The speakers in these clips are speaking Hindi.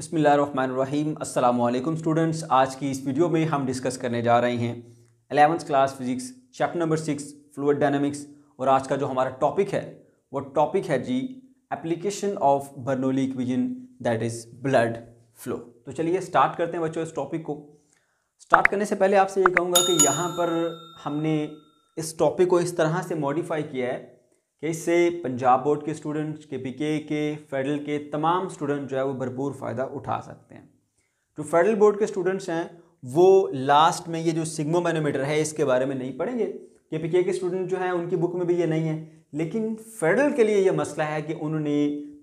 बसमिल अल्लाम स्टूडेंट्स आज की इस वीडियो में हम डिस्कस करने जा रहे हैं eleventh class physics chapter number six fluid dynamics और आज का जो हमारा टॉपिक है वो टॉपिक है जी application of Bernoulli equation that is blood flow तो चलिए स्टार्ट करते हैं बच्चों इस टॉपिक को स्टार्ट करने से पहले आपसे ये कहूँगा कि यहाँ पर हमने इस टॉपिक को इस तरह से मॉडिफाई किया है कि इससे पंजाब बोर्ड के स्टूडेंट्स के पी के के फेडरल के तमाम स्टूडेंट जो है वो भरपूर फ़ायदा उठा सकते हैं जो फेडरल बोर्ड के स्टूडेंट्स हैं वो लास्ट में ये जो सिग्मो मैनोमीटर है इसके बारे में नहीं पढ़ेंगे के पी के के स्टूडेंट जो हैं उनकी बुक में भी ये नहीं है लेकिन फेडरल के लिए ये मसला है कि उन्होंने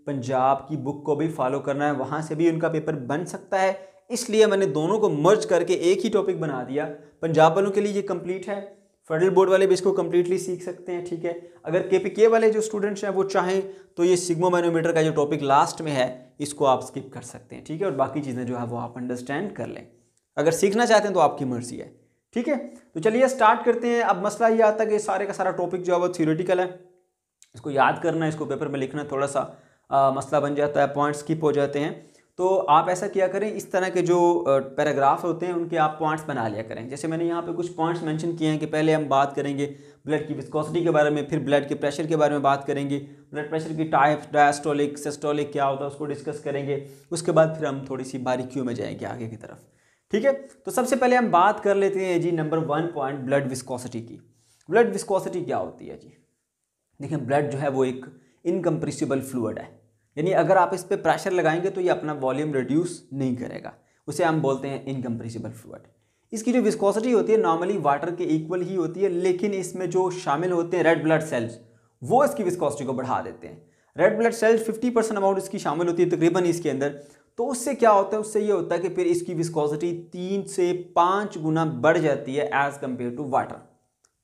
पंजाब की बुक को भी फॉलो करना है वहाँ से भी उनका पेपर बन सकता है इसलिए मैंने दोनों को मर्ज करके एक ही टॉपिक बना दिया पंजाब वालों के लिए ये कंप्लीट है फेडरल बोर्ड वाले भी इसको कंप्लीटली सीख सकते हैं ठीक है अगर के वाले जो स्टूडेंट्स हैं वो चाहें तो ये सिग्मो मैनोमीटर का जो टॉपिक लास्ट में है इसको आप स्किप कर सकते हैं ठीक है और बाकी चीज़ें जो है वो आप अंडरस्टैंड कर लें अगर सीखना चाहते हैं तो आपकी मर्जी है ठीक है तो चलिए स्टार्ट करते हैं अब मसला ये आता है कि सारे का सारा टॉपिक जो है वो थियोरेटिकल है इसको याद करना इसको पेपर में लिखना थोड़ा सा आ, मसला बन जाता है पॉइंट स्किप हो जाते हैं तो आप ऐसा किया करें इस तरह के जो पैराग्राफ होते हैं उनके आप पॉइंट्स बना लिया करें जैसे मैंने यहाँ पे कुछ पॉइंट्स मेंशन किए हैं कि पहले हम बात करेंगे ब्लड की विस्कोसिटी के बारे में फिर ब्लड के प्रेशर के बारे में बात करेंगे ब्लड प्रेशर की टाइप डायस्टोलिक सेस्टोलिक क्या होता है उसको डिस्कस करेंगे उसके बाद फिर हम थोड़ी सी बारीकियों में जाएंगे आगे की तरफ ठीक है तो सबसे पहले हम बात कर लेते हैं जी number one point blood viscosity की ब्लड विस्कोसिटी क्या होती है जी देखिए ब्लड जो है वो एक इनकम्प्रेसिबल फ्लूड है यानी हम्म। अगर आप इस पर प्रेशर लगाएंगे तो ये अपना वॉल्यूम रिड्यूस नहीं करेगा उसे हम बोलते हैं इनकम्प्रेसिबल फ्लूड इसकी जो विस्कोसिटी होती है नॉर्मली वाटर के इक्वल ही होती है लेकिन इसमें जो शामिल होते हैं रेड ब्लड सेल्स वो इसकी विस्कोसिटी को बढ़ा देते हैं red blood cells 50 percent amount इसकी शामिल होती है तकरीबन इसके अंदर तो उससे क्या होता है उससे ये होता है कि फिर इसकी विस्कोसिटी तीन से पाँच गुना बढ़ जाती है एज़ कम्पेयर टू वाटर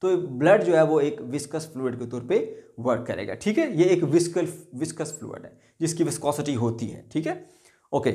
तो ब्लड जो है वो एक विस्कस फ्लूड के तौर पे वर्क करेगा ठीक है ये एक विस्कल विस्कस फ्लूड है जिसकी विस्कोसिटी होती है ठीक है ओके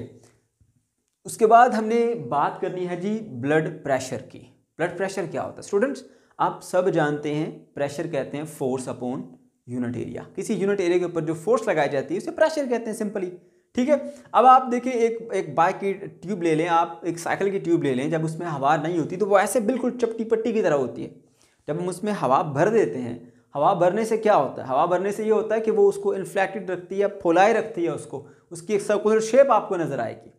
उसके बाद हमने बात करनी है जी ब्लड प्रेशर की ब्लड प्रेशर क्या होता है स्टूडेंट्स आप सब जानते हैं प्रेशर कहते हैं फोर्स अपॉन यूनिट एरिया किसी यूनिट एरिया के ऊपर जो फोर्स लगाई जाती है उसे प्रेशर कहते हैं सिंपली ठीक है अब आप देखिए एक एक बाइक की ट्यूब ले लें आप एक साइकिल की ट्यूब ले लें जब उसमें हवा नहीं होती तो वो ऐसे बिल्कुल चपटी पट्टी की तरह होती है जब हम उसमें हवा भर देते हैं हवा भरने से क्या होता है हवा भरने से ये होता है कि वो उसको इन्फ्लैक्टेड रखती है फुलाए रखती है उसको उसकी एक सर्कुलर शेप आपको नज़र आएगी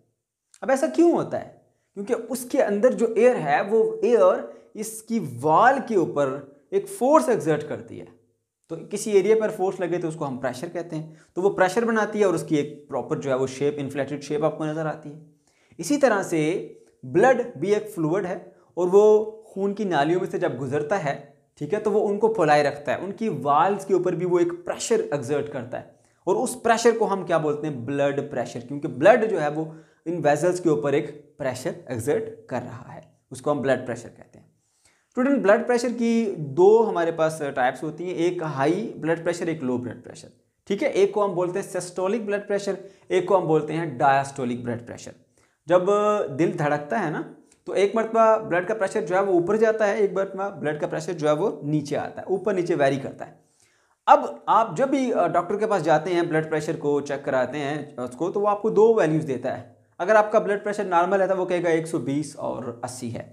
अब ऐसा क्यों होता है क्योंकि उसके अंदर जो एयर है वो एयर इसकी वाल के ऊपर एक फोर्स एग्जर्ट करती है तो किसी एरिया पर फोर्स लगे तो उसको हम प्रेशर कहते हैं तो वो प्रेशर बनाती है और उसकी एक प्रॉपर जो है वो शेप इन्फ्लेटेड शेप आपको नज़र आती है इसी तरह से ब्लड भी एक फ्लूड है और वो खून की नालियों में से जब गुजरता है ठीक है तो वो उनको फुलाए रखता है उनकी वाल्स के ऊपर भी वो एक प्रेशर एग्जर्ट करता है और उस प्रेशर को हम क्या बोलते हैं ब्लड प्रेशर क्योंकि ब्लड जो है वो इन वेजल्स के ऊपर एक प्रेशर एग्जर्ट कर रहा है उसको हम ब्लड प्रेशर कहते हैं स्टूडेंट ब्लड प्रेशर की दो हमारे पास टाइप्स होती हैं एक हाई ब्लड प्रेशर एक लो ब्लड प्रेशर ठीक है एक को हम बोलते हैं सेस्टोलिक ब्लड प्रेशर एक को हम बोलते हैं डायास्टोलिक ब्लड प्रेशर जब दिल धड़कता है ना तो एक मरतबा ब्लड का प्रेशर जो है वो ऊपर जाता है एक मरतबा ब्लड का प्रेशर जो है वो नीचे आता है ऊपर नीचे वेरी करता है अब आप जब भी डॉक्टर के पास जाते हैं ब्लड प्रेशर को चेक कराते हैं उसको तो वो आपको दो वैल्यूज़ देता है अगर आपका ब्लड प्रेशर नॉर्मल है तो वो कहेगा 120 और 80 है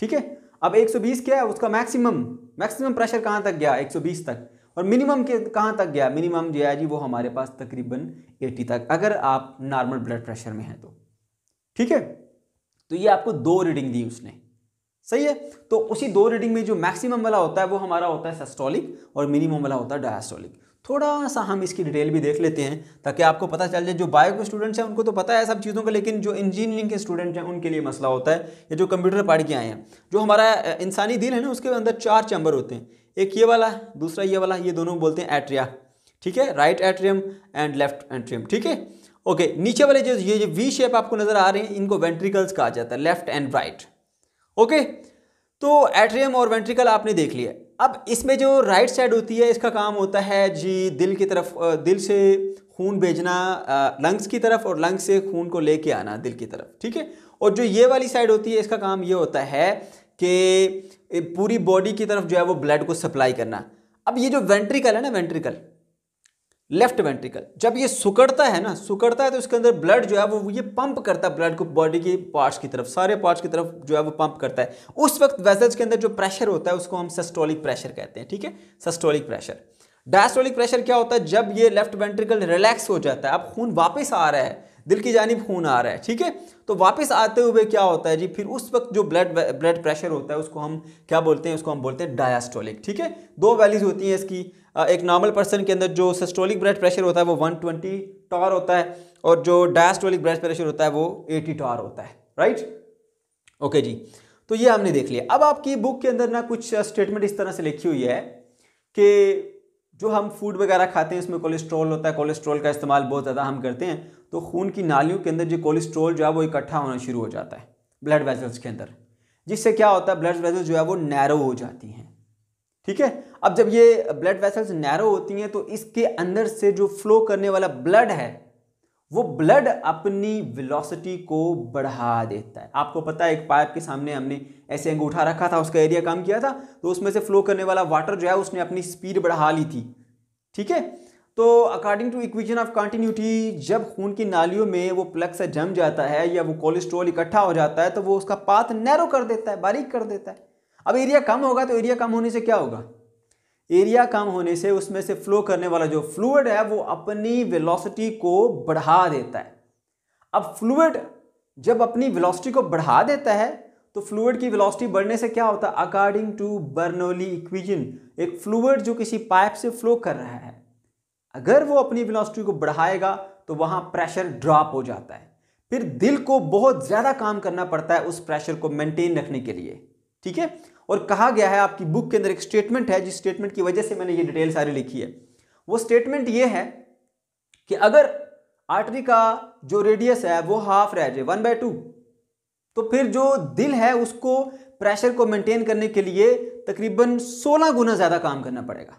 ठीक है अब 120 क्या है उसका मैक्सिमम मैक्सिमम प्रेशर कहाँ तक गया 120 तक और मिनिमम के कहाँ तक गया मिनिमम जो है जी वो हमारे पास तकरीबन 80 तक अगर आप नॉर्मल ब्लड प्रेशर में हैं तो ठीक है तो ये आपको दो रीडिंग दी उसने सही है तो उसी दो रीडिंग में जो मैक्सिमम वाला होता है वो हमारा होता है सेस्टोलिक और मिनिमम वाला होता है डायस्टोलिक थोड़ा सा हम इसकी डिटेल भी देख लेते हैं ताकि आपको पता चल जाए जो बायो के स्टूडेंट्स हैं उनको तो पता है सब चीज़ों का लेकिन जो इंजीनियरिंग के स्टूडेंट्स हैं उनके लिए मसला होता है या जो कंप्यूटर पढ़ के आए हैं जो हमारा इंसानी दिल है ना उसके अंदर चार चैम्बर होते हैं एक ये वाला दूसरा ये वाला ये दोनों बोलते हैं एट्रिया ठीक है right atrium and left atrium ठीक है ओके okay, नीचे वाले जो ये जो वी शेप आपको नजर आ रहे हैं इनको वेंट्रिकल्स कहा जाता है लेफ्ट एंड राइट ओके तो एट्रियम और वेंट्रिकल आपने देख लिया अब इसमें जो राइट साइड होती है इसका काम होता है जी दिल की तरफ दिल से खून भेजना लंग्स की तरफ और लंग्स से खून को लेके आना दिल की तरफ ठीक है और जो ये वाली साइड होती है इसका काम ये होता है कि पूरी बॉडी की तरफ जो है वो ब्लड को सप्लाई करना अब ये जो वेंट्रिकल है ना वेंट्रिकल लेफ्ट वेंट्रिकल जब ये सुकड़ता है ना सुकड़ता है तो इसके अंदर ब्लड जो है वो ये पंप करता है ब्लड को बॉडी के पार्ट्स की तरफ सारे पार्ट्स की तरफ जो है वो पंप करता है उस वक्त वेजल्स के अंदर जो प्रेशर होता है उसको हम सेस्टोलिक प्रेशर कहते हैं ठीक है सस्टोलिक प्रेशर डायस्टोलिक प्रेशर क्या होता है जब ये लेफ्ट वेंट्रिकल रिलैक्स हो जाता है अब खून वापस आ रहा है दिल की जानब खून आ रहा है ठीक है तो वापस आते हुए क्या होता है जी फिर उस वक्त जो ब्लड ब्लड प्रेशर होता है उसको हम क्या बोलते हैं उसको हम बोलते हैं डायास्टोलिक ठीक है दो वैल्यूज़ होती हैं इसकी एक नॉर्मल पर्सन के अंदर जो सिस्टोलिक ब्लड प्रेशर होता है वो 120 टॉर होता है और जो डायास्टोलिक ब्लड प्रेशर होता है वो 80 टॉर होता है राइट ओके जी तो ये हमने देख लिया अब आपकी बुक के अंदर ना कुछ स्टेटमेंट इस तरह से लिखी हुई है कि जो हम फूड वगैरह खाते हैं उसमें कोलेस्ट्रॉल होता है कोलेस्ट्रॉल का इस्तेमाल बहुत ज़्यादा हम करते हैं तो खून की नालियों के अंदर जो कोलेस्ट्रोल जो है वो इकट्ठा होना शुरू हो जाता है ब्लड वेजल्स के अंदर जिससे क्या होता है ब्लड वेजल्स जो है वो नैरो हो जाती हैं ठीक है अब जब ये ब्लड वेसल्स नैरो होती हैं तो इसके अंदर से जो फ्लो करने वाला ब्लड है वो ब्लड अपनी वेलोसिटी को बढ़ा देता है आपको पता है एक पाइप के सामने हमने ऐसे अंगूठा रखा था उसका एरिया काम किया था तो उसमें से फ्लो करने वाला वाटर जो है उसने अपनी स्पीड बढ़ा ली थी ठीक है तो according to equation of continuity जब खून की नालियों में वो प्लग से जम जाता है या वो कोलेस्ट्रॉल इकट्ठा हो जाता है तो वो उसका पाथ नैरो कर देता है बारीक कर देता है अब एरिया कम होगा तो एरिया कम होने से क्या होगा एरिया कम होने से उसमें से फ्लो करने वाला जो फ्लूड है वो अपनी वेलोसिटी को बढ़ा देता है अब फ्लूड जब अपनी वेलोसिटी को बढ़ा देता है तो फ्लूड की वेलोसिटी बढ़ने से क्या होता है अकॉर्डिंग टू बर्नोली इक्वेशन एक फ्लूड जो किसी पाइप से फ्लो कर रहा है अगर वो अपनी वेलोसिटी को बढ़ाएगा तो वहाँ प्रेशर ड्रॉप हो जाता है फिर दिल को बहुत ज़्यादा काम करना पड़ता है उस प्रेशर को मेंटेन रखने के लिए ठीक है और कहा गया है आपकी बुक के अंदर एक स्टेटमेंट है जिस स्टेटमेंट की वजह से मैंने ये डिटेल सारी लिखी है वो स्टेटमेंट ये है कि अगर आर्टरी का जो रेडियस है वो हाफ रह जाए वन बाय टू तो फिर जो दिल है उसको प्रेशर को मेंटेन करने के लिए तकरीबन 16 गुना ज़्यादा काम करना पड़ेगा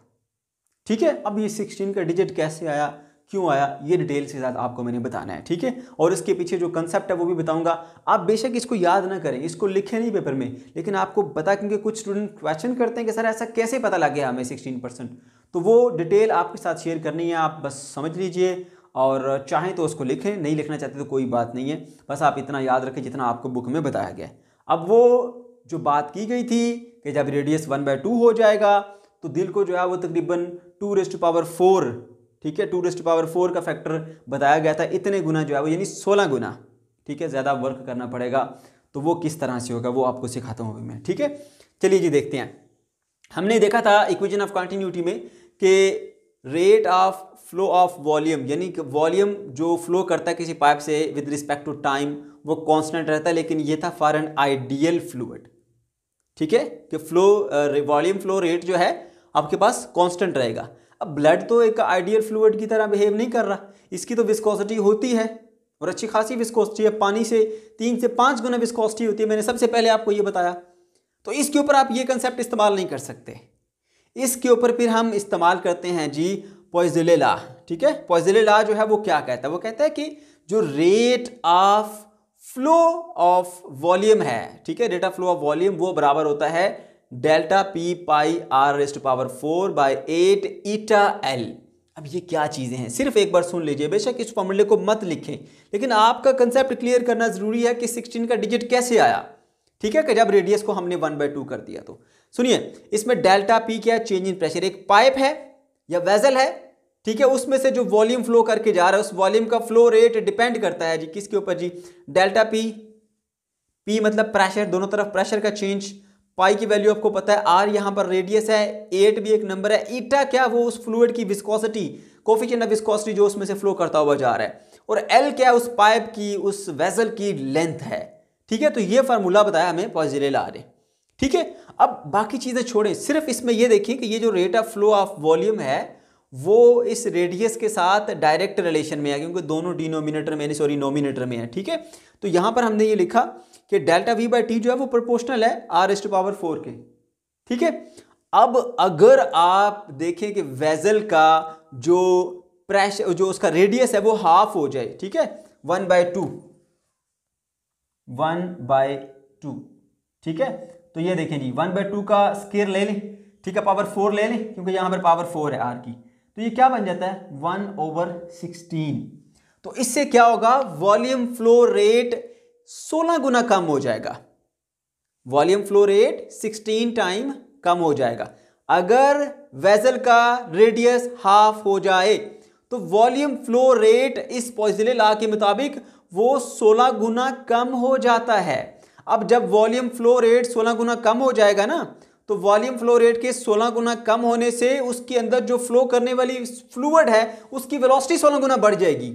ठीक है अब ये सिक्सटीन का डिजिट कैसे आया क्यों आया ये डिटेल के साथ आपको मैंने बताना है ठीक है और इसके पीछे जो कंसेप्ट है वो भी बताऊंगा आप बेशक इसको याद ना करें इसको लिखे नहीं पेपर में लेकिन आपको पता क्योंकि कुछ स्टूडेंट क्वेश्चन करते हैं कि सर ऐसा कैसे पता लग गया हमें सिक्सटीन परसेंट तो वो डिटेल आपके साथ शेयर करनी है आप बस समझ लीजिए और चाहें तो उसको लिखें नहीं लिखना चाहते तो कोई बात नहीं है बस आप इतना याद रखें जितना आपको बुक में बताया गया अब वो जो बात की गई थी कि जब रेडियस वन बाय टू हो जाएगा तो दिल को जो है वो तकरीबन टू रेस्ट पावर फोर ठीक है टू रेस्ट पावर फोर का फैक्टर बताया गया था इतने गुना जो है वो यानी सोलह गुना ठीक है ज़्यादा वर्क करना पड़ेगा तो वो किस तरह से होगा वो आपको सिखाता हूँ अभी मैं ठीक है चलिए जी देखते हैं हमने देखा था इक्वेशन ऑफ कंटिन्यूटी में कि rate of flow of volume यानी कि वॉल्यूम जो फ्लो करता है किसी पाइप से विद रिस्पेक्ट टू टाइम वो कांस्टेंट रहता है लेकिन ये था फॉर एन आइडियल फ्लूड ठीक है कि फ्लो वॉल्यूम फ्लो रेट जो है आपके पास कांस्टेंट रहेगा अब ब्लड तो एक आइडियल फ्लूड की तरह बिहेव नहीं कर रहा इसकी तो विस्कोसिटी होती है और अच्छी खासी विस्कोसिटी है पानी से तीन से पाँच गुना विस्कोसिटी होती है मैंने सबसे पहले आपको ये बताया तो इसके ऊपर आप ये कंसेप्ट इस्तेमाल नहीं कर सकते इसके ऊपर फिर हम इस्तेमाल करते हैं जी पॉइजिलेला ठीक है पॉइजिलेला जो है वो क्या कहता है वो कहता है कि जो rate of flow of volume है ठीक है rate of flow of volume वो बराबर होता है delta P pi R raised power four by eight eta L अब ये क्या चीज़ें हैं सिर्फ एक बार सुन लीजिए बेशक इस फॉर्मूले को मत लिखें लेकिन आपका कंसेप्ट क्लियर करना ज़रूरी है कि सिक्सटीन का डिजिट कैसे आया ठीक है कि जब रेडियस को हमने वन बाई टू कर दिया तो सुनिए इसमें डेल्टा पी क्या चेंज इन प्रेशर एक पाइप है या वेजल है ठीक है उसमें से जो वॉल्यूम फ्लो करके जा रहा है उस वॉल्यूम का फ्लो रेट डिपेंड करता है जी किसके ऊपर जी डेल्टा पी पी मतलब प्रेशर दोनों तरफ प्रेशर का चेंज पाई की वैल्यू आपको पता है आर यहाँ पर रेडियस है एट भी एक नंबर है ईटा क्या वो उस फ्लूड की विस्कोसिटी कोफिशियंट ऑफ विस्कोसिटी जो उसमें से फ्लो करता हुआ जा रहा है और एल क्या उस पाइप की उस वेजल की लेंथ है ठीक है तो ये फार्मूला बताया हमें पॉजिटिव ला रहे ठीक है अब बाकी चीज़ें छोड़ें सिर्फ इसमें यह देखें कि ये जो rate of flow of volume है वो इस रेडियस के साथ डायरेक्ट रिलेशन में है क्योंकि दोनों डिनोमिनेटर में सॉरी नोमिनेटर में है ठीक है तो यहां पर हमने ये लिखा कि डेल्टा वी बाई टी जो है वो प्रोपोर्शनल है R as to power four के ठीक है अब अगर आप देखें कि वेजल का जो प्रेशर जो उसका रेडियस है वो हाफ हो जाए ठीक है one by two one by two ठीक है तो ये देखें जी वन बाय टू का स्केयर ले लें ठीक है पावर फोर ले लें क्योंकि यहां पर पावर फोर है आर की तो ये क्या बन जाता है वन ओवर सिक्सटीन तो इससे क्या होगा वॉल्यूम फ्लो रेट सोलह गुना कम हो जाएगा volume flow rate sixteen time कम हो जाएगा अगर वेजल का रेडियस हाफ हो जाए तो वॉल्यूम फ्लो रेट इस पॉजिले ला के मुताबिक वो सोलह गुना कम हो जाता है अब जब वॉल्यूम फ्लो रेट सोलह गुना कम हो जाएगा ना तो वॉल्यूम फ्लो रेट के 16 गुना कम होने से उसके अंदर जो फ्लो करने वाली फ्लूड है उसकी वेलोसिटी 16 गुना बढ़ जाएगी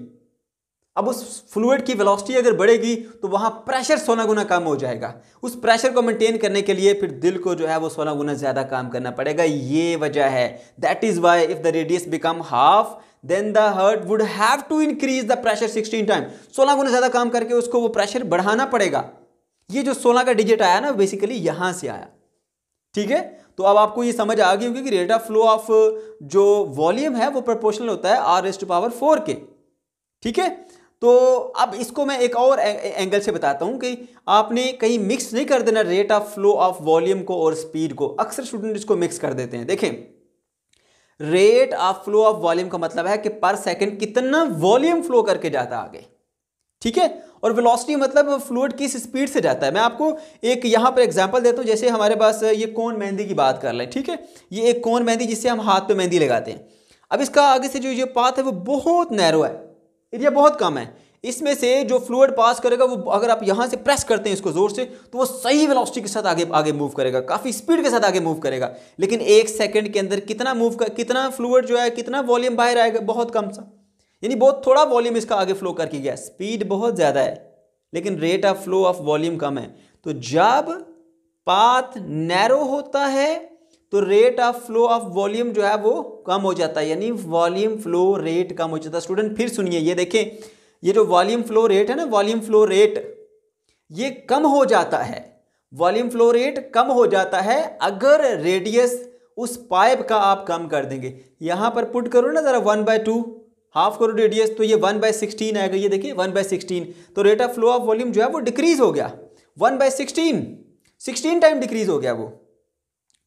अब उस फ्लूड की वेलोसिटी अगर बढ़ेगी तो वहाँ प्रेशर सोलह गुना कम हो जाएगा उस प्रेशर को मेंटेन करने के लिए फिर दिल को जो है वो सोलह गुना ज़्यादा काम करना पड़ेगा ये वजह है that is why if the radius become half then the heart would have to increase the pressure sixteen time सोलह गुना ज़्यादा काम करके उसको वो प्रेशर बढ़ाना पड़ेगा ये जो सोलह का डिजिट आया ना बेसिकली यहाँ से आया ठीक है तो अब आपको ये समझ आ गई होगी कि रेट ऑफ फ्लो ऑफ जो वॉल्यूम है वो प्रोपोर्शनल होता है आर एस्ट पावर फोर के ठीक है तो अब इसको मैं एक और एंगल से बताता हूँ कि आपने कहीं मिक्स नहीं कर देना rate of flow of volume को और स्पीड को अक्सर स्टूडेंट इसको मिक्स कर देते हैं देखें rate of flow of volume का मतलब है कि पर सेकंड कितना वॉल्यूम फ्लो करके जाता आगे ठीक है और वेलोसिटी मतलब फ्लूड किस स्पीड से जाता है मैं आपको एक यहाँ पर एग्जांपल देता हूँ जैसे हमारे पास ये कौन मेहंदी की बात कर लें ठीक है ये एक कौन मेहंदी जिससे हम हाथ पे मेहंदी लगाते हैं अब इसका आगे से जो ये पाथ है वो बहुत नैरो है एरिया बहुत कम है इसमें से जो फ्लूड पास करेगा वो अगर आप यहाँ से प्रेस करते हैं इसको ज़ोर से तो वो सही वेलोसिटी के साथ आगे आगे मूव करेगा काफ़ी स्पीड के साथ आगे मूव करेगा लेकिन एक सेकंड के अंदर कितना मूव कर कितना फ्लूड जो है कितना वॉल्यूम बाहर आएगा बहुत कम सा यानी बहुत थोड़ा वॉल्यूम इसका आगे फ्लो करके गया स्पीड बहुत ज़्यादा है लेकिन rate of flow of volume कम है तो जब पाथ नैरो होता है तो rate of flow of volume जो है वो कम हो जाता है यानी वॉल्यूम फ्लो रेट कम हो जाता है स्टूडेंट फिर सुनिए ये देखें ये जो वॉल्यूम फ्लो रेट है ना वॉल्यूम फ्लो रेट ये कम हो जाता है वॉल्यूम फ्लो रेट कम हो जाता है अगर रेडियस उस पाइप का आप कम कर देंगे यहाँ पर पुट करो ना ज़रा वन बाय टू हाफ करो रेडियस तो ये वन बाय सिक्सटीन आएगा ये देखिए वन बाय सिक्सटीन तो rate of flow of volume जो है वो डिक्रीज़ हो गया one by sixteen sixteen time decrease हो गया वो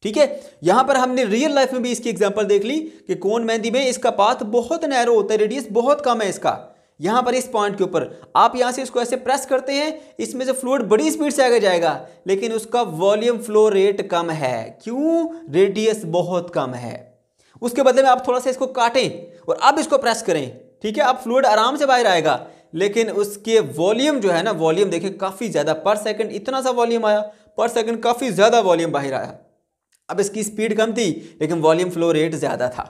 ठीक है यहां पर हमने रियल लाइफ में भी इसकी एग्जांपल देख ली कि कौन मेहंदी में इसका पाथ बहुत नैरो होता है रेडियस बहुत कम है इसका यहां पर इस पॉइंट के ऊपर आप यहां से इसको ऐसे प्रेस करते हैं इसमें से फ्लूड बड़ी स्पीड से आगे जाएगा लेकिन उसका वॉल्यूम फ्लो रेट कम है क्यों रेडियस बहुत कम है उसके बदले में आप थोड़ा सा इसको काटें और अब इसको प्रेस करें ठीक है अब फ्लूड आराम से बाहर आएगा लेकिन उसके वॉल्यूम जो है ना वॉल्यूम देखें काफ़ी ज़्यादा पर सेकंड इतना सा वॉल्यूम आया पर सेकंड काफ़ी ज़्यादा वॉल्यूम बाहर आया अब इसकी स्पीड कम थी लेकिन वॉल्यूम फ्लो रेट ज़्यादा था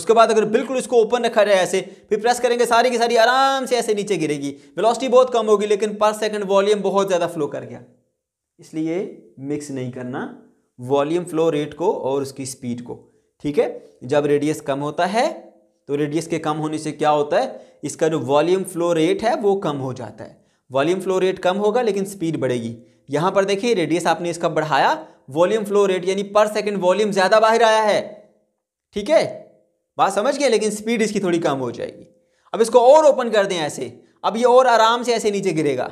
उसके बाद अगर बिल्कुल इसको ओपन रखा जाए ऐसे फिर प्रेस करेंगे सारी की सारी आराम से ऐसे नीचे गिरेगी वेलोसिटी बहुत कम होगी लेकिन पर सेकंड वॉल्यूम बहुत ज़्यादा फ्लो कर गया इसलिए मिक्स नहीं करना वॉल्यूम फ्लो रेट को और उसकी स्पीड को ठीक है जब रेडियस कम होता है तो रेडियस के कम होने से क्या होता है इसका जो वॉल्यूम फ्लो रेट है वो कम हो जाता है वॉल्यूम फ्लो रेट कम होगा लेकिन स्पीड बढ़ेगी यहाँ पर देखिए रेडियस आपने इसका बढ़ाया वॉल्यूम फ्लो रेट यानी पर सेकेंड वॉल्यूम ज़्यादा बाहर आया है ठीक है बात समझ गए लेकिन स्पीड इसकी थोड़ी कम हो जाएगी अब इसको और ओपन कर दें ऐसे अब ये और आराम से ऐसे नीचे गिरेगा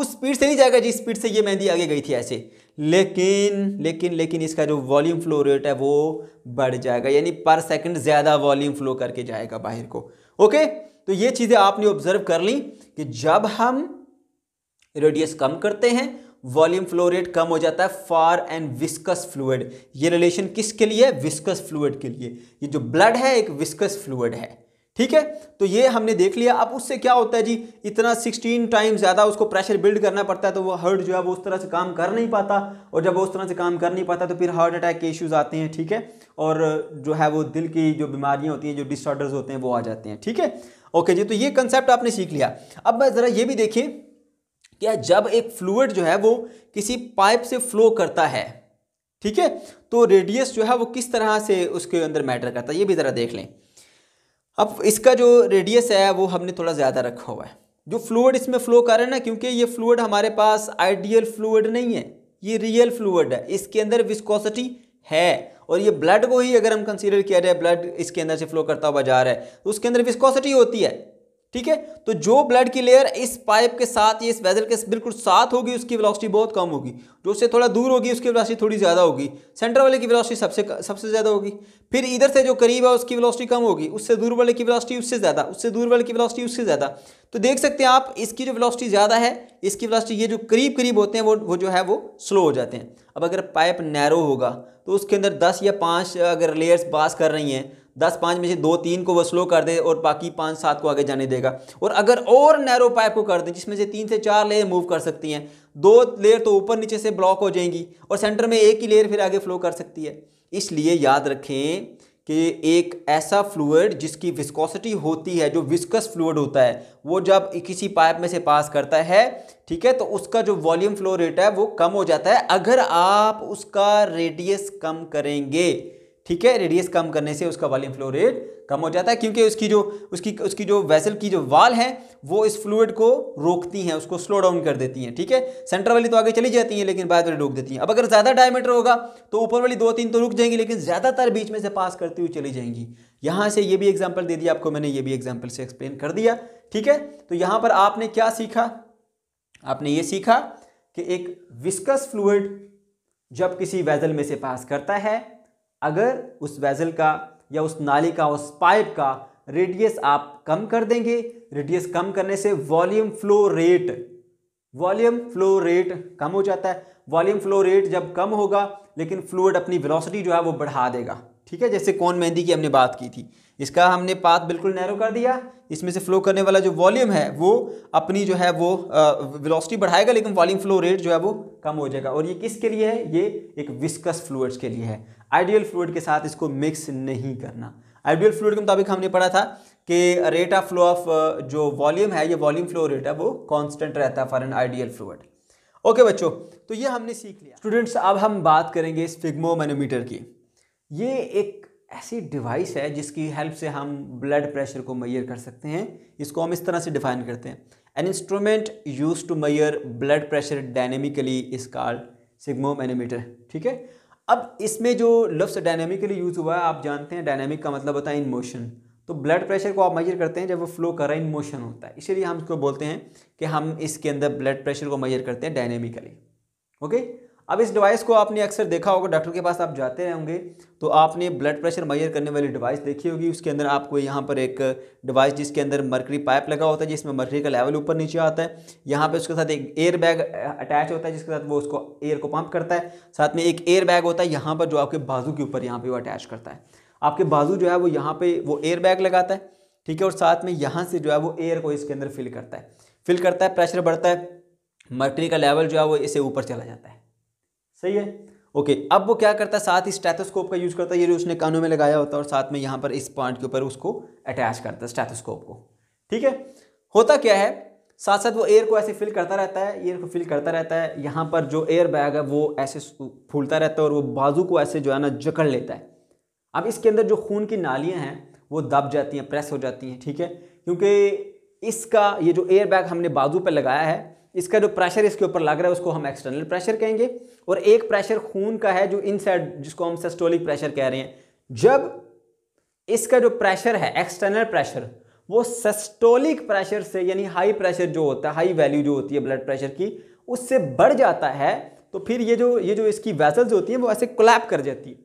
उस स्पीड से नहीं जाएगा जिस स्पीड से ये मेहंदी आगे गई थी ऐसे लेकिन लेकिन लेकिन इसका जो वॉल्यूम फ्लो रेट है वो बढ़ जाएगा यानी पर सेकंड ज़्यादा वॉल्यूम फ्लो करके जाएगा बाहर को ओके तो ये चीज़ें आपने ऑब्जर्व कर ली कि जब हम रेडियस कम करते हैं वॉल्यूम फ्लो रेट कम हो जाता है फार एंड विस्कस फ्लूड ये रिलेशन किसके लिए विस्कस फ्लूड के लिए ये जो ब्लड है एक विस्कस फ्लूड है ठीक है तो ये हमने देख लिया अब उससे क्या होता है जी इतना 16 टाइम ज़्यादा उसको प्रेशर बिल्ड करना पड़ता है तो वो हर्ट जो है वो उस तरह से काम कर नहीं पाता और जब वो उस तरह से काम कर नहीं पाता तो फिर हार्ट अटैक के इश्यूज आते हैं ठीक है और जो है वो दिल की जो बीमारियां होती हैं जो डिसऑर्डर्स होते हैं वो आ जाते हैं ठीक है ओके जी तो ये कंसेप्ट आपने सीख लिया अब मैं ज़रा ये भी देखिए क्या जब एक फ्लूड जो है वो किसी पाइप से फ्लो करता है ठीक है तो रेडियस जो है वो किस तरह से उसके अंदर मैटर करता है ये भी ज़रा देख लें अब इसका जो रेडियस है वो हमने थोड़ा ज़्यादा रखा हुआ है जो फ्लूड इसमें फ़्लो कर रहा है ना क्योंकि ये फ्लूड हमारे पास आइडियल फ्लूड नहीं है ये रियल फ्लूड है इसके अंदर विस्कोसिटी है और ये ब्लड को ही अगर हम कंसीडर किया जाए ब्लड इसके अंदर से फ्लो करता हुआ जा रहा है तो उसके अंदर विस्कोसिटी होती है ठीक है तो जो ब्लड की लेयर इस पाइप के साथ या इस वेजल के बिल्कुल साथ होगी उसकी वेलोसिटी बहुत कम होगी जो उससे थोड़ा दूर होगी उसकी वेलोसिटी थोड़ी ज़्यादा होगी सेंटर वाले की वेलोसिटी सबसे सबसे ज़्यादा होगी फिर इधर से जो करीब है उसकी वेलोसिटी कम होगी उससे दूर वाले की वेलोसिटी उससे ज़्यादा उससे दूर वाले की वेलोसिटी उससे ज़्यादा तो देख सकते हैं आप इसकी जो वेलोसिटी ज़्यादा है इसकी वेलोसिटी ये जो करीब करीब होते हैं वो वो जो है वो स्लो हो जाते हैं अब अगर पाइप नैरो होगा तो उसके अंदर दस या पाँच अगर लेयर्स पास कर रही हैं दस पाँच में से दो तीन को वो स्लो कर दे और बाकी पाँच सात को आगे जाने देगा और अगर और नैरो पाइप को कर दें जिसमें से तीन से चार लेयर मूव कर सकती हैं दो लेयर तो ऊपर नीचे से ब्लॉक हो जाएंगी और सेंटर में एक ही लेयर फिर आगे फ्लो कर सकती है इसलिए याद रखें कि एक ऐसा फ्लूड जिसकी विस्कोसिटी होती है जो विस्कस फ्लूड होता है वो जब किसी पाइप में से पास करता है ठीक है तो उसका जो वॉल्यूम फ्लो रेट है वो कम हो जाता है अगर आप उसका रेडियस कम करेंगे ठीक है रेडियस कम करने से उसका वॉल्यूम फ्लो रेट कम हो जाता है क्योंकि उसकी जो उसकी उसकी जो वेसल की जो वाल है वो इस फ्लूड को रोकती हैं उसको स्लो डाउन कर देती हैं ठीक है सेंटर वाली तो आगे चली जाती हैं लेकिन बाद वाली रोक देती हैं अब अगर ज़्यादा डायमीटर होगा तो ऊपर वाली दो तीन तो रुक जाएंगी लेकिन ज़्यादातर बीच में से पास करती हुई चली जाएंगी यहाँ से ये भी एग्जाम्पल दे दिया आपको मैंने ये भी एग्जाम्पल से एक्सप्लेन कर दिया ठीक है तो यहाँ पर आपने क्या सीखा आपने ये सीखा कि एक विस्कस फ्लूड जब किसी वेजल में से पास करता है अगर उस वेज़ल का या उस नाली का उस पाइप का रेडियस आप कम कर देंगे रेडियस कम करने से volume flow rate volume flow rate कम हो जाता है वॉल्यूम फ्लो रेट जब कम होगा लेकिन फ्लूड अपनी वेलोसिटी जो है वो बढ़ा देगा ठीक है जैसे कौन मेहंदी की हमने बात की थी इसका हमने पाथ बिल्कुल नैरो कर दिया इसमें से फ्लो करने वाला जो वॉल्यूम है वो अपनी जो है वो वेलोसिटी बढ़ाएगा लेकिन वॉल्यूम फ्लो रेट जो है वो कम हो जाएगा और ये किसके लिए है ये एक विस्कस फ्लूड्स के लिए है आइडियल फ्लूड के साथ इसको मिक्स नहीं करना आइडियल फ्लूड के मुताबिक हमने पढ़ा था कि रेट ऑफ फ्लो ऑफ जो वॉल्यूम है ये वॉल्यूम फ्लो रेट है वो कांस्टेंट रहता है for an ideal fluid okay बच्चों तो ये हमने सीख लिया स्टूडेंट्स अब हम बात करेंगे इस मैनोमीटर की ये एक ऐसी डिवाइस है जिसकी हेल्प से हम ब्लड प्रेशर को मैयर कर सकते हैं इसको हम इस तरह से डिफाइन करते हैं an instrument use to measure blood pressure dynamically is called sphygmomanometer ठीक है अब इसमें जो लफ्स डायनेमिकली यूज़ हुआ है आप जानते हैं डायनेमिक का मतलब होता है इन मोशन तो ब्लड प्रेशर को आप मेजर करते हैं जब वो फ्लो कर रहा है इन मोशन होता है इसीलिए हम इसको बोलते हैं कि हम इसके अंदर ब्लड प्रेशर को मेजर करते हैं डायनेमिकली ओके अब इस डिवाइस को आपने अक्सर देखा होगा डॉक्टर के पास आप जाते रहेंगे तो आपने ब्लड प्रेशर मैयर करने वाली डिवाइस देखी होगी उसके अंदर आपको यहाँ पर एक डिवाइस जिसके अंदर मरकरी पाइप लगा होता है जिसमें मरकरी का लेवल ऊपर नीचे आता है यहाँ पे उसके साथ एक एयर बैग अटैच होता है जिसके साथ वो उसको एयर को पंप करता है साथ में एक एयर बैग होता है यहाँ पर जो आपके बाजू के ऊपर यहाँ पर वो अटैच करता है आपके बाजू जो है वो यहाँ पर वो एयर बैग लगाता है ठीक है और साथ में यहाँ से जो है वो एयर को इसके अंदर फिल करता है फिल करता है प्रेशर बढ़ता है मरकरी का लेवल जो है वो इसे ऊपर चला जाता है सही है ओके okay, अब वो क्या करता है साथ ही स्टेथोस्कोप का यूज करता है ये जो उसने कानों में लगाया होता है और साथ में यहाँ पर इस पॉइंट के ऊपर उसको अटैच करता है स्टेथोस्कोप को ठीक है होता क्या है साथ साथ वो एयर को ऐसे फिल करता रहता है एयर को फिल करता रहता है यहाँ पर जो एयर बैग है वो ऐसे फूलता रहता है और वो बाजू को ऐसे जो है ना जकड़ लेता है अब इसके अंदर जो खून की नालियाँ हैं वो दब जाती हैं प्रेस हो जाती हैं ठीक है क्योंकि इसका ये जो एयर बैग हमने बाजू पर लगाया है इसका जो प्रेशर इसके ऊपर लग रहा है उसको हम एक्सटर्नल प्रेशर कहेंगे और एक प्रेशर खून का है जो इनसाइड जिसको हम सेस्टोलिक प्रेशर कह रहे हैं जब इसका जो प्रेशर है एक्सटर्नल प्रेशर वो सेस्टोलिक प्रेशर से यानी हाई प्रेशर जो होता है हाई वैल्यू जो होती है ब्लड प्रेशर की उससे बढ़ जाता है तो फिर ये जो ये जो इसकी वेसल्स होती हैं वो ऐसे कोलैप कर जाती है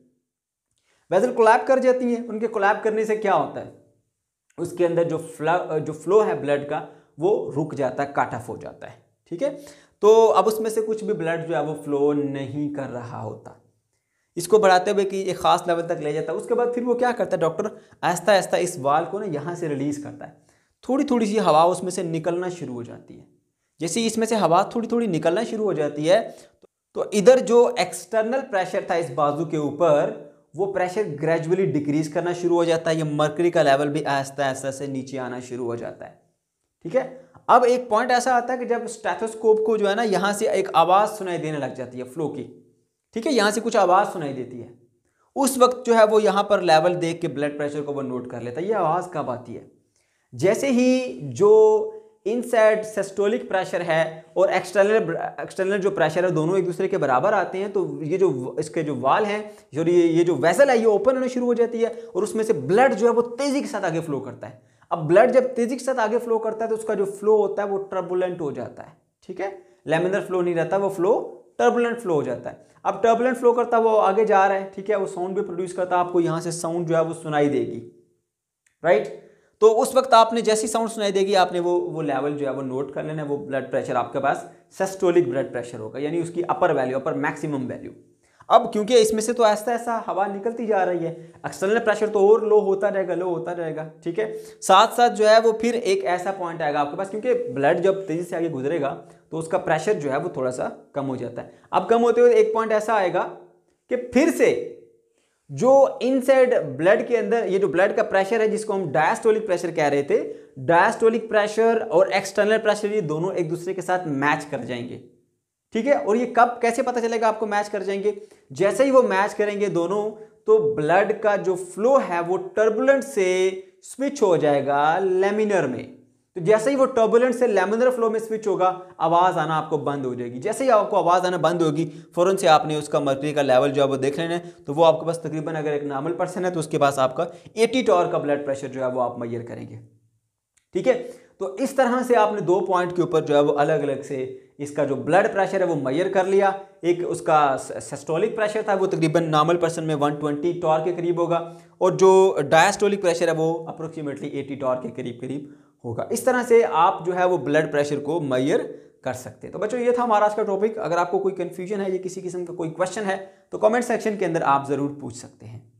वेसल कोलैप कर जाती हैं उनके कोलैप करने से क्या होता है उसके अंदर जो फ्लो जो फ्लो है ब्लड का वो रुक जाता है काट ऑफ हो जाता है ठीक है तो अब उसमें से कुछ भी ब्लड जो है वो फ्लो नहीं कर रहा होता इसको बढ़ाते हुए कि एक ख़ास लेवल तक ले जाता है उसके बाद फिर वो क्या करता है डॉक्टर आहिस्ता आहिस्ता इस वाल को ना यहाँ से रिलीज़ करता है थोड़ी थोड़ी सी हवा उसमें से निकलना शुरू हो जाती है जैसे इसमें से हवा थोड़ी थोड़ी निकलना शुरू हो जाती है तो इधर जो एक्सटर्नल प्रेशर था इस बाजू के ऊपर वो प्रेशर ग्रेजुअली डिक्रीज करना शुरू हो जाता है ये मर्करी का लेवल भी आहिस्ता आहिस्ता से नीचे आना शुरू हो जाता है ठीक है अब एक पॉइंट ऐसा आता है कि जब स्टेथोस्कोप को जो है ना यहाँ से एक आवाज़ सुनाई देने लग जाती है फ्लो की ठीक है यहाँ से कुछ आवाज़ सुनाई देती है उस वक्त जो है वो यहाँ पर लेवल देख के ब्लड प्रेशर को वो नोट कर लेता है ये आवाज़ कब आती है जैसे ही जो इनसाइड सेस्टोलिक प्रेशर है और एक्सटर्नल एक्सटर्नल जो प्रेशर है दोनों एक दूसरे के बराबर आते हैं तो ये जो इसके जो वाल हैं जो ये ये जो वेसल है ये ओपन होना शुरू हो जाती है और उसमें से ब्लड जो है वो तेज़ी के साथ आगे फ्लो करता है अब ब्लड जब तेजी के साथ आगे फ्लो करता है तो उसका जो फ्लो होता है वो टर्बुलेंट हो जाता है ठीक है लेमिनर फ्लो नहीं रहता वो फ्लो टर्बुलेंट फ्लो हो जाता है अब टर्बुलेंट फ्लो करता है वो आगे जा रहा है ठीक है वो साउंड भी प्रोड्यूस करता है आपको यहां से साउंड जो है वो सुनाई देगी राइट तो उस वक्त आपने जैसी साउंड सुनाई देगी आपने वो वो लेवल जो है वो नोट कर लेना है वो ब्लड प्रेशर आपके पास सेस्टोलिक ब्लड प्रेशर होगा यानी उसकी upper value upper maximum value अब क्योंकि इसमें से तो ऐसा ऐसा हवा निकलती जा रही है एक्सटर्नल प्रेशर तो और लो होता रहेगा लो होता रहेगा ठीक है साथ साथ जो है वो फिर एक ऐसा पॉइंट आएगा आपके पास क्योंकि ब्लड जब तेज़ी से आगे गुजरेगा तो उसका प्रेशर जो है वो थोड़ा सा कम हो जाता है अब कम होते हुए एक पॉइंट ऐसा आएगा कि फिर से जो इनसाइड ब्लड के अंदर ये जो ब्लड का प्रेशर है जिसको हम डायस्टोलिक प्रेशर कह रहे थे डायस्टोलिक प्रेशर और एक्सटर्नल प्रेशर ये दोनों एक दूसरे के साथ मैच कर जाएंगे ठीक है और ये कब कैसे पता चलेगा आपको मैच कर जाएंगे जैसे ही वो मैच करेंगे दोनों तो ब्लड का जो फ्लो है वो टर्बुलेंट से स्विच हो जाएगा लेमिनर में तो जैसे ही वो टर्बुलेंट से लेमिनर फ्लो में स्विच होगा आवाज़ आना आपको बंद हो जाएगी जैसे ही आपको आवाज़ आना बंद होगी फ़ौरन से आपने उसका मर्करी का लेवल जो है वो देख लेना है तो वो आपके पास तकरीबन अगर एक नॉर्मल पर्सन है तो उसके पास आपका एटी टॉर का ब्लड प्रेशर जो है वो आप मैयर करेंगे ठीक है तो इस तरह से आपने दो पॉइंट के ऊपर जो है वो अलग अलग से इसका जो ब्लड प्रेशर है वो मैयर कर लिया एक उसका सेस्टोलिक प्रेशर था वो तकरीबन नॉर्मल पर्सन में 120 टॉर के करीब होगा और जो डायस्टोलिक प्रेशर है वो अप्रोक्सीमेटली 80 टॉर के करीब करीब होगा इस तरह से आप जो है वो ब्लड प्रेशर को मैयर कर सकते हैं तो बच्चों ये था हमारा आज का टॉपिक अगर आपको कोई कन्फ्यूजन है या किसी किस्म का कोई क्वेश्चन है तो कॉमेंट सेक्शन के अंदर आप ज़रूर पूछ सकते हैं